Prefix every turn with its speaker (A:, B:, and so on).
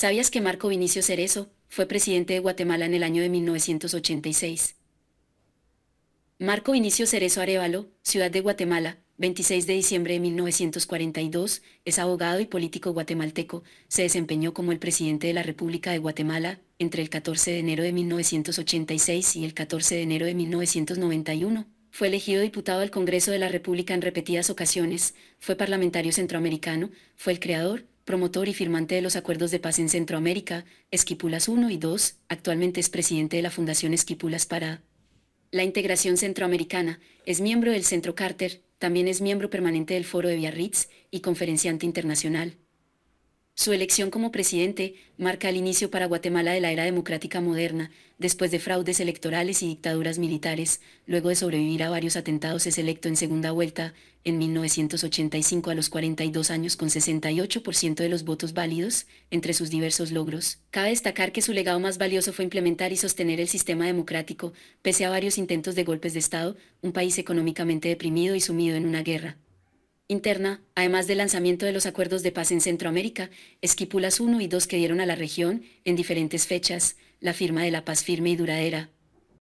A: ¿Sabías que Marco Vinicio Cerezo fue presidente de Guatemala en el año de 1986? Marco Vinicio Cerezo Arevalo, ciudad de Guatemala, 26 de diciembre de 1942, es abogado y político guatemalteco, se desempeñó como el presidente de la República de Guatemala entre el 14 de enero de 1986 y el 14 de enero de 1991. Fue elegido diputado al Congreso de la República en repetidas ocasiones, fue parlamentario centroamericano, fue el creador, promotor y firmante de los acuerdos de paz en Centroamérica, Esquipulas 1 y 2, actualmente es presidente de la Fundación Esquipulas para la integración centroamericana, es miembro del Centro Carter, también es miembro permanente del Foro de Biarritz y conferenciante internacional. Su elección como presidente marca el inicio para Guatemala de la era democrática moderna, después de fraudes electorales y dictaduras militares, luego de sobrevivir a varios atentados es electo en segunda vuelta, en 1985 a los 42 años con 68% de los votos válidos, entre sus diversos logros. Cabe destacar que su legado más valioso fue implementar y sostener el sistema democrático, pese a varios intentos de golpes de Estado, un país económicamente deprimido y sumido en una guerra interna, además del lanzamiento de los acuerdos de paz en Centroamérica, Esquipulas 1 y 2 que dieron a la región, en diferentes fechas, la firma de la paz firme y duradera,